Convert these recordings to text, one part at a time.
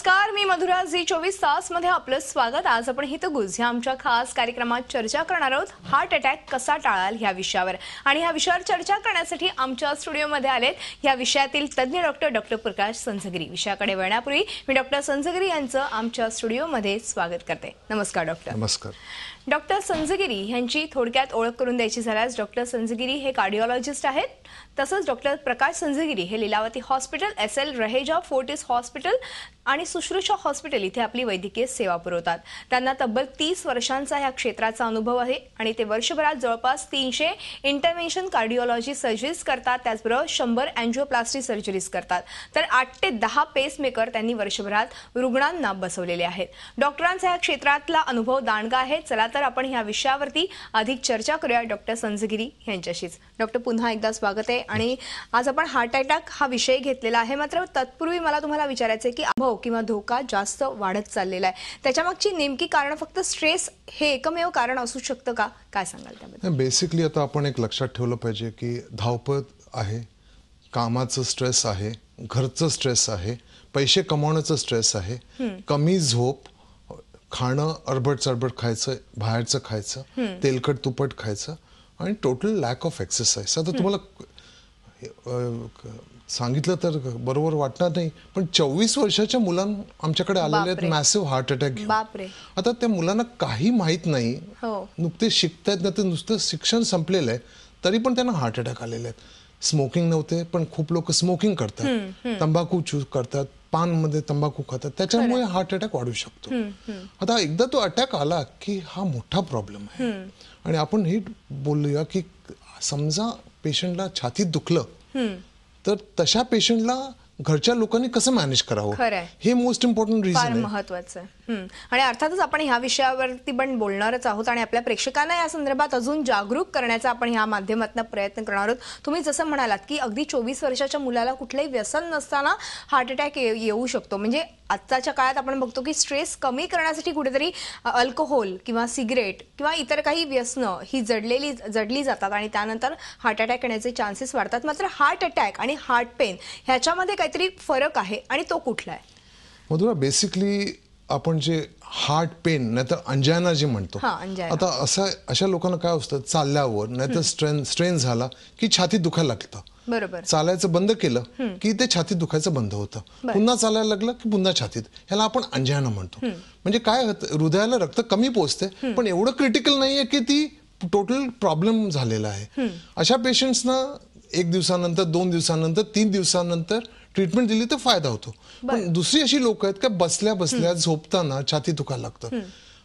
नमस्कार मी मधुरा झी चोवीस तास मध्ये आपलं स्वागत आज आपण हितगुज ह्या आमच्या खास कार्यक्रमात चर्चा करणार आहोत हार्ट अटॅक कसा टाळाल ह्या विषयावर आणि ह्या विषयावर चर्चा करण्यासाठी आमच्या स्टुडिओमध्ये आलेत या विषयातील तज्ज्ञ डॉक्टर डॉक्टर प्रकाश संझगिरी विषयाकडे वळण्यापूर्वी मी डॉक्टर संझगिरी यांचं आमच्या स्टुडिओमध्ये स्वागत करते नमस्कार डॉक्टर नमस्कार डॉक्टर संजगिरी यांची थोडक्यात ओळख करून द्यायची झाल्यास डॉक्टर संजगिरी हे कार्डिओलॉजिस्ट आहेत तसंच डॉक्टर प्रकाश संजगिरी हे Lilavati hospital S L Raheja Fortis hospital आणि सुश्रुषा हॉस्पिटल इथे आपली वैद्यकीय सेवा पुरवतात त्यांना तब्बल तीस वर्षांचा या क्षेत्राचा अनुभव आहे आणि ते वर्षभरात जवळपास तीनशे इंटरव्हेन्शन कार्डिओलॉजी सर्जरीज करतात त्याचबरोबर शंभर अँजिओप्लास्टी सर्जरीज करतात तर आठ ते दहा पेसमेकर त्यांनी वर्षभरात रुग्णांना बसवलेले आहेत डॉक्टरांचा या क्षेत्रातला अनुभव दांडगा आहे चला तर आपण या विषयावरती अधिक चर्चा करूया डॉक्टर संजगिरी यांच्याशीच डॉक्टर पुन्हा एकदा स्वागत आहे आणि आज आपण हार्ट अटॅक हा विषय घेतलेला आहे मात्र तत्पूर्वी मला तुम्हाला विचारायचं आहे की अभाव किंवा धोका जास्त वाढत चाललेला आहे त्याच्यामागची नेमकी कारण फक्त स्ट्रेस हे एकमेव कारण असू शकतं का काय सांगाल त्याबद्दल बेसिकली आता आपण एक लक्षात ठेवलं पाहिजे की धावपत आहे कामाचं स्ट्रेस आहे घरचं स्ट्रेस आहे पैसे कमावण्याचं स्ट्रेस आहे कमी झोप खाणं अरबट चरबट खायचं बाहेरचं खायचं तेलकट तुपट खायचं आणि टोटल लॅक ऑफ एक्सरसाइज आता तुम्हाला सांगितलं तर बरोबर वाटणार नाही पण चोवीस वर्षाच्या मुलांना आमच्याकडे आलेले आहेत मॅसिव्ह हार्ट अटॅक आता त्या मुलांना काही माहीत नाही हो. नुकते शिकतायत ना ते नुसतं शिक्षण संपलेलं आहे तरी पण त्यांना हार्ट अटॅक आलेले आहेत स्मोकिंग नव्हते पण खूप लोक स्मोकिंग करतात तंबाखू चूज करतात पानमध्ये तंबाखू खातात त्याच्यामुळे हार्ट अटॅक वाढू शकतो आता एकदा तो अटॅक आला की हा मोठा प्रॉब्लेम आहे आणि आपण हे बोलूया की समजा पेशंटला छातीत दुखलं तर तशा पेशंटला घरच्या लोकांनी कसं मॅनेज करावं हे मोस्ट इम्पॉर्टंट रिझन आहे आणि अर्थातच आपण ह्या विषयावरती पण बोलणारच आहोत आणि आपल्या प्रेक्षकांना या संदर्भात अजून जागरूक करण्याचा आपण ह्या माध्यमातून प्रयत्न करणार आहोत तुम्ही जसं म्हणालात की अगदी चोवीस वर्षाच्या मुलाला कुठलंही व्यसन नसताना हार्ट अटॅक येऊ शकतो म्हणजे आत्ताच्या काळात आपण बघतो की स्ट्रेस कमी करण्यासाठी कुठेतरी अल्कोहोल किंवा सिगरेट किंवा इतर काही व्यसनं ही जडलेली जडली जातात आणि त्यानंतर हार्ट अटॅक येण्याचे चान्सेस वाढतात मात्र हार्ट अटॅक आणि हार्ट पेन ह्याच्यामध्ये काहीतरी फरक आहे आणि तो कुठला आहे मधुरा बेसिकली आपण जे हार्ट पेन नाहीतर अंजायना जे म्हणतो आता असं अशा लोकांना काय असतं चालल्यावर नाहीतर स्ट्रेन स्ट्रेन झाला की छाती दुखायला लागतं बरोबर चालायचं बंद केलं की ते छाती दुखायचं बंद होतं पुन्हा चालायला लागलं की पुन्हा छातीत ह्याला आपण अंजायना म्हणतो म्हणजे काय होतं हृदयाला रक्त कमी पोचते पण एवढं क्रिटिकल नाहीये की ती टोटल प्रॉब्लेम झालेला आहे अशा पेशंट्सना एक दिवसानंतर दोन दिवसानंतर तीन दिवसानंतर ट्रीटमेंट दिली तर फायदा होतो पण दुसरी अशी लोक आहेत का बसल्या बसल्या झोपताना छाती दुखायला लागतं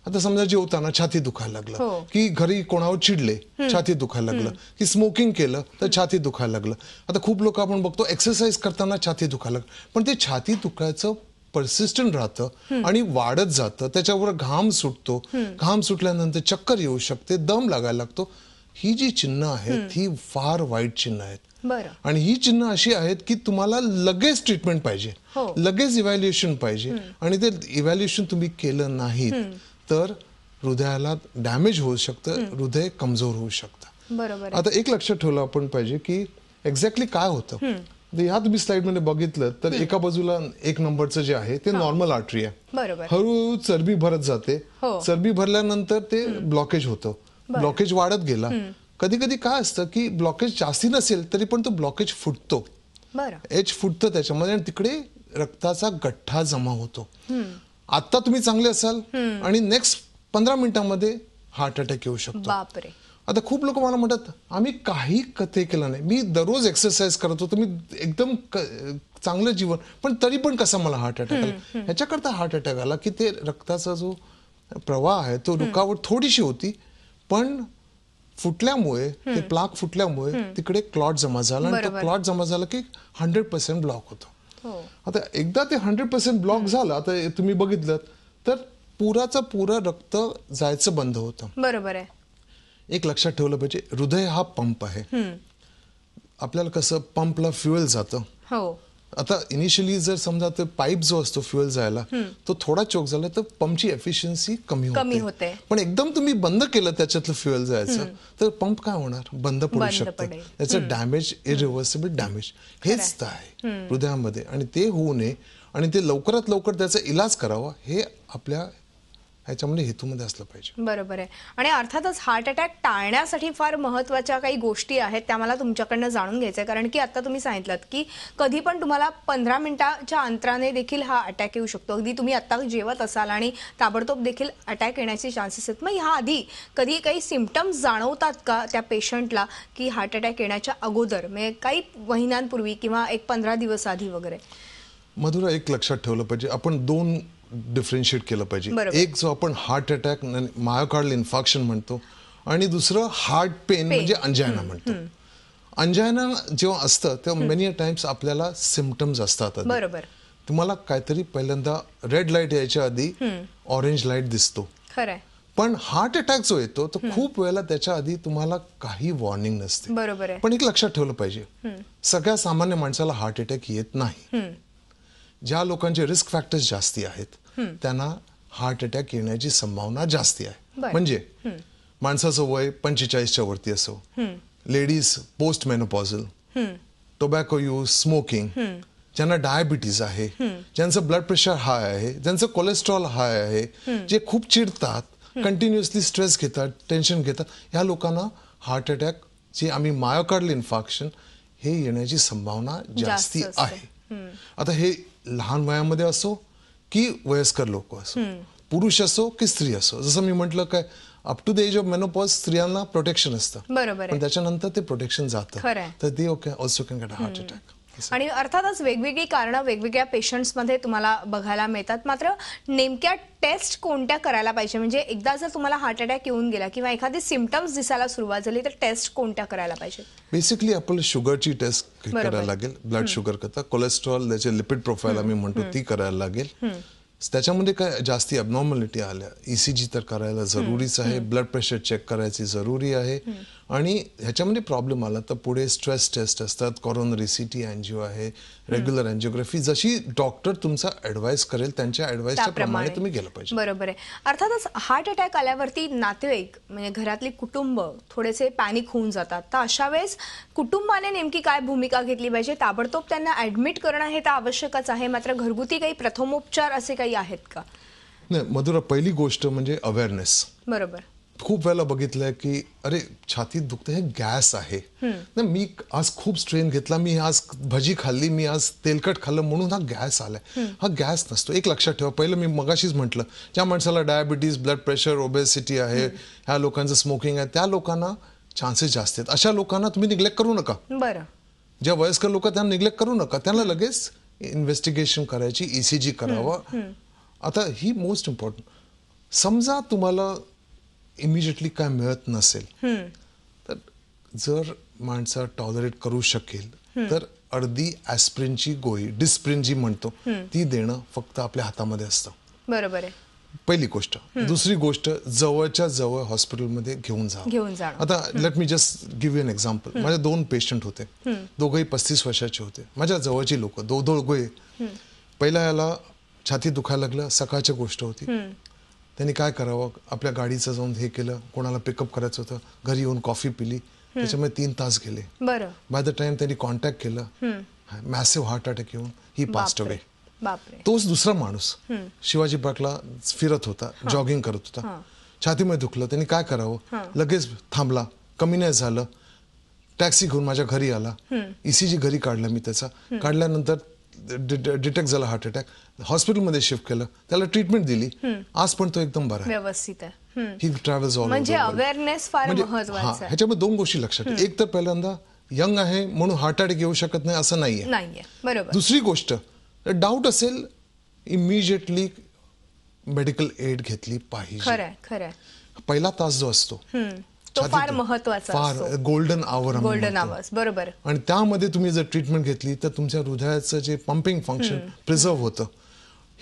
आता समजा जेवताना छाती दुखायला लागलं हो. की घरी कोणावर चिडले छाती दुखायला लागलं की स्मोकिंग केलं तर छाती दुखायला लागलं आता खूप लोक आपण बघतो एक्सरसाइज करताना छाती दुखायला लागलं पण ते छाती दुखायचं परसिस्टंट राहतं आणि वाढत जातं त्याच्यावर घाम सुटतो घाम सुटल्यानंतर चक्कर येऊ शकते दम लागायला लागतो ही जी चिन्ह आहेत ही फार वाईट चिन्ह आहेत आणि ही चिन्ह अशी आहेत की तुम्हाला लगेच ट्रीटमेंट पाहिजे हो. लगेच इव्हॅल्युएशन पाहिजे आणि ते इव्हॅल्युएशन तुम्ही केलं नाही तर हृदयाला डॅमेज होऊ शकतं हृदय कमजोर होऊ शकतं बरोबर आता एक लक्षात ठेवलं आपण पाहिजे की एक्झॅक्टली काय होतं ह्या तुम्ही मध्ये बघितलं तर एका बाजूला एक नंबरचं जे आहे ते नॉर्मल आर्टरी आहे हळूहळू चरबी भरत जाते हो. चरबी भरल्यानंतर ते ब्लॉकेज होतं ब्लॉकेज वाढत गेला कधी कधी काय असतं की ब्लॉकेज जास्ती नसेल तरी पण तो ब्लॉकेज फुटतो एच फुटतं त्याच्यामध्ये आणि तिकडे रक्ताचा गठ्ठा जमा होतो आता तुम्ही चांगले असाल आणि नेक्स्ट पंधरा मिनिटांमध्ये हार्ट अटॅक येऊ शकतो आता खूप लोक मला म्हणतात आम्ही काही कथे केलं नाही मी दररोज एक्सरसाइज करत होतो मी एकदम चांगलं जीवन पण तरी पण कसा मला हार्ट अटॅक आला ह्याच्याकरता हार्ट अटॅक आला की ते रक्ताचा जो प्रवाह आहे तो रुकावट थोडीशी होती पण फुटल्यामुळे ते प्लाक फुटल्यामुळे तिकडे क्लॉट जमा झाला आणि तो क्लॉट जमा झाला की हंड्रेड पर्सेंट ब्लॉक होतो हो. आता एकदा ते हंड्रेड पर्सेंट ब्लॉक झालं आता तुम्ही बघितलं तर पुराचा पुरा रक्त जायचं बंद होतं बरोबर आहे एक लक्षात ठेवलं पाहिजे हृदय हा पंप आहे आपल्याला कसं पंपला फ्युएल जातं हो आता इनिशियली जर समजा ते पाईप जो असतो फ्युएल जायला तो थोडा चोक झाला तर पंपची एफिशियन्सी कमी कमी होते पण एकदम तुम्ही बंद केलं त्याच्यातलं फ्युएल जायचं तर पंप काय होणार बंद पडू शकतं त्याचं डॅमेज इरिव्हर्सिबल डॅमेज हेच तर आहे हृदयामध्ये आणि ते होऊ नये आणि ते लवकरात लवकर त्याचा इलाज करावा हे आपल्या ह्याच्यामध्ये हेतूमध्ये असलं पाहिजे बरोबर आहे आणि अर्थातच हार्ट अटॅक टाळण्यासाठी फार महत्त्वाच्या काही गोष्टी आहेत त्या मला तुमच्याकडनं जाणून घ्यायचं आहे कारण की आता तुम्ही सांगितलं की कधी पण तुम्हाला पंधरा मिनिटाच्या अंतराने देखील हा अटॅक येऊ शकतो अगदी तुम्ही आता जेवत असाल आणि ताबडतोब देखील अटॅक येण्याचे चान्सेस आहेत मग ह्या आधी कधी काही सिमटम्स जाणवतात का त्या पेशंटला की हार्ट अटॅक येण्याच्या अगोदर म्हणजे काही महिन्यांपूर्वी किंवा एक पंधरा दिवस आधी वगैरे मधुरा एक लक्षात ठेवलं पाहिजे आपण दोन डिफरेंशिएट केलं पाहिजे एक जो आपण हार्ट अटॅक मायोकार्डल इन्फॉक्शन म्हणतो आणि दुसरं हार्ट पेन म्हणजे अंजायना म्हणतो अंजायना जेव्हा असतं तेव्हा मेनी टाइम्स आपल्याला सिमटम्स असतात तुम्हाला काहीतरी पहिल्यांदा रेड लाईट यायच्या आधी ऑरेंज लाईट दिसतो पण हार्ट अटॅक जो येतो तो खूप वेळेला त्याच्या आधी तुम्हाला काही वॉर्निंग नसते बरोबर पण एक लक्षात ठेवलं पाहिजे सगळ्या सामान्य माणसाला हार्ट अटॅक येत नाही ज्या लोकांचे रिस्क फॅक्टर्स जास्ती आहेत त्यांना हार्ट अटॅक येण्याची संभावना जास्ती आहे म्हणजे माणसाचं वय पंचेचाळीसच्या वरती असो ladies post menopausal tobacco use smoking ज्यांना डायबिटीज आहे ज्यांचं ब्लड प्रेशर हाय आहे ज्यांचं कोलेस्ट्रॉल हाय आहे जे खूप चिडतात कंटिन्युअसली स्ट्रेस घेतात टेन्शन घेतात ह्या लोकांना हार्ट अटॅक जे आम्ही मायोकार्डल इन्फॅक्शन हे येण्याची संभावना जास्ती आहे आता हे लहान वयामध्ये असो की वयस्कर लोक असो पुरुष असो की स्त्री असो जसं मी म्हटलं काय up to the age of menopause स्त्रियांना प्रोटेक्शन असतं पण त्याच्यानंतर ते प्रोटेक्शन जातं तर ते okay also can get heart attack आणि अर्थातच वेगवेगळी कारणं वेगवेगळ्या पेशंट्समध्ये तुम्हाला बघायला मिळतात मात्र नेमक्या टेस्ट कोणत्या करायला पाहिजे म्हणजे एकदा जर तुम्हाला हार्ट अटॅक येऊन गेला किंवा एखादी सिमटम्स दिसायला सुरुवात झाली तर टेस्ट कोणत्या करायला पाहिजे बेसिकली आपल्याला शुगरची टेस्ट करायला लागेल ब्लड शुगर करता कोलेस्ट्रॉल त्याचे लिपिड प्रोफाईल आम्ही म्हणतो ती करायला लागेल त्याच्यामध्ये काय जास्ती अबनॉर्मॅलिटी आल्या ईसीजी e तर करायला जरुरीच आहे ब्लड प्रेशर चेक करायची जरुरी आहे आणि ह्याच्यामध्ये प्रॉब्लेम आला तर पुढे स्ट्रेस टेस्ट असतात कॉरोनरी सी टी आहे रेग्युलर अँजिओग्राफी जशी डॉक्टर तुमचा ऍडवाइस करेल त्यांच्या ऍडवाइसच्या प्रमाणे तुम्ही गेलं पाहिजे बरोबर आहे अर्थातच हार्ट अटॅक आल्यावरती नातेवाईक म्हणजे घरातले कुटुंब थोडेसे पॅनिक होऊन जातात तर अशा वेळेस कुटुंबाने नेमकी काय भूमिका घेतली पाहिजे ताबडतोब त्यांना ऍडमिट करणं हे तर आवश्यकच आहे मात्र घरगुती काही प्रथमोपचार असे काही आहेत का नाही मधुरा पहिली गोष्ट म्हणजे अवेअरनेस बरोबर खूप वेळेला बघितलंय की अरे छातीत दुखते हे गॅस आहे ना मी आज खूप स्ट्रेन घेतला मी आज भजी खाल्ली मी आज तेलकट खाल्लं म्हणून हा गॅस आलाय हा गॅस नसतो एक लक्षात ठेवा पहिलं मी मगाशीच म्हटलं ज्या माणसाला डायबिटीज ब्लड प्रेशर ओबेसिटी आहे ह्या लोकांचं स्मोकिंग आहे त्या लोकांना चान्सेस जास्त आहेत अशा लोकांना तुम्ही निग्लेक्ट करू नका बरं ज्या वयस्कर लोक त्यांना निग्लेक्ट करू नका त्यांना लगेच इन्व्हेस्टिगेशन करायची ईसीजी e करावं आता ही मोस्ट इम्पॉर्टंट समजा तुम्हाला इमिजिएटली काय मिळत नसेल तर जर माणसं टॉलरेट करू शकेल तर अर्धी एस्प्रिनची गोळी डिस्प्रिन जी म्हणतो ती देणं फक्त आपल्या हातामध्ये असतं बरोबर आहे पहिली गोष्ट दुसरी गोष्ट जवळच्या जवळ हॉस्पिटलमध्ये घेऊन जा घेऊन जा आता let me just give you an example माझ्या दोन पेशंट होते दोघंही पस्तीस वर्षाचे होते माझ्या जवळची लोक दोघ गोय पहिला याला छाती दुखायला लागलं सकाळची गोष्ट होती त्यांनी काय करावं आपल्या गाडीचं जाऊन हे केलं कोणाला पिकअप करायचं होतं घरी येऊन कॉफी पिली त्याच्यामुळे तीन तास गेले बाय द टाइम त्यांनी कॉन्टॅक्ट केलं मॅसिव्ह हार्ट अटॅक येऊन ही पास्ट अवे तोच दुसरा माणूस शिवाजी पार्कला फिरत होता जॉगिंग करत होता छातीमध्ये दुखलं त्यांनी काय करावं लगेच थांबला कमी नाही झालं टॅक्सी घेऊन माझ्या घरी आला इसीजी e घरी काढला मी त्याचा काढल्यानंतर डिटेक्ट झाला हार्ट अटॅक हॉस्पिटलमध्ये शिफ्ट केलं त्याला ट्रीटमेंट दिली आज पण तो एकदम बरा व्यवस्थित आहे ट्रॅव्हल्स म्हणजे, म्हणजे ह्याच्यामध्ये दोन गोष्टी लक्षात एक तर पहिल्यांदा यंग आहे म्हणून हार्ट अटॅक येऊ शकत नाही असं नाहीये बरोबर दुसरी गोष्ट डाऊट असेल इमिजिएटली मेडिकल एड घेतली पाहिजे पहिला तास जो असतो तो फार महत्वाचा गोल्डन आवर गोल्डन आवर्स बरोबर आणि त्यामध्ये तुम्ही जर ट्रीटमेंट घेतली तर तुमच्या हृदयाचं जे पंपिंग फंक्शन प्रिझर्व्ह होतं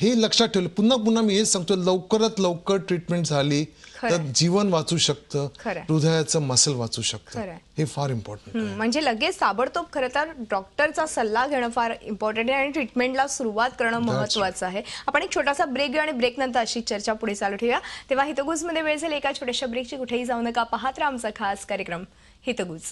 हे लक्षात ठेवलं पुन्हा पुन्हा मी हे सांगतो लवकरात लवकर ट्रीटमेंट झाली तर जीवन वाचू शकतं हृदयाचं मसल वाचू शकतं हे फार इम्पॉर्टंट म्हणजे लगेच ताबडतोब खरं तर डॉक्टरचा सल्ला घेणं फार इम्पॉर्टंट आहे आणि ट्रीटमेंटला सुरुवात करणं महत्वाचं आहे आपण एक छोटासा ब्रेक घेऊ आणि ब्रेक नंतर अशी चर्चा पुढे चालू ठेवूया तेव्हा हितगुजमध्ये वेळ झाली एका छोट्याशा ब्रेकची कुठेही जाऊ नका पाहत आमचा खास कार्यक्रम हितगुज